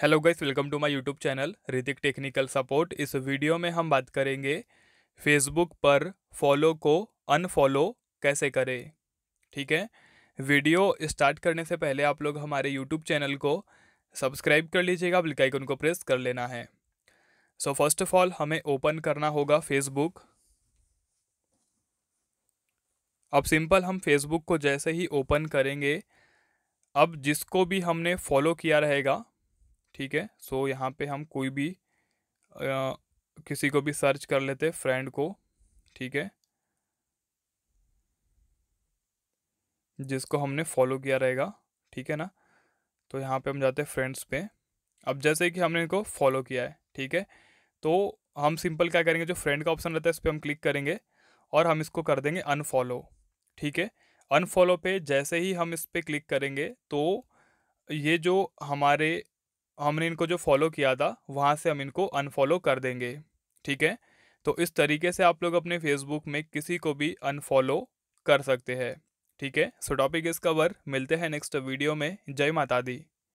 hello guys welcome to my YouTube channel Ritik technical support इस video में हम बात करेंगे फेसबुक पर फॉलो को अनफॉलो कैसे करें ठीक है वीडियो स्टार्ट करने से पहले आप लोग हमारे यूट्यूब चैनल को सब्सक्राइब कर लीजिएगा बेल आइकन को प्रेस कर लेना है सो फर्स्ट ऑफ ऑल हमें ओपन करना होगा फेसबुक अब सिंपल हम फेसबुक को जैसे ही ओपन करेंगे अब जिसको भी हमने फॉलो किया रहेगा ठीक है सो so, यहाँ पे हम कोई भी आ, किसी को भी सर्च कर लेते फ्रेंड को ठीक है जिसको हमने फॉलो किया रहेगा ठीक है ना तो यहाँ पे हम जाते हैं फ्रेंड्स पे अब जैसे कि हमने इनको फॉलो किया है ठीक है तो हम सिंपल क्या करेंगे जो फ्रेंड का ऑप्शन रहता है इस पर हम क्लिक करेंगे और हम इसको कर देंगे अनफॉलो ठीक है अनफॉलो पे जैसे ही हम इस पर क्लिक करेंगे तो ये जो हमारे हमने इनको जो फॉलो किया था वहाँ से हम इनको अनफॉलो कर देंगे ठीक है तो इस तरीके से आप लोग अपने फेसबुक में किसी को भी अनफॉलो कर सकते हैं ठीक है सो टॉपिक इस कवर मिलते हैं नेक्स्ट वीडियो में जय माता दी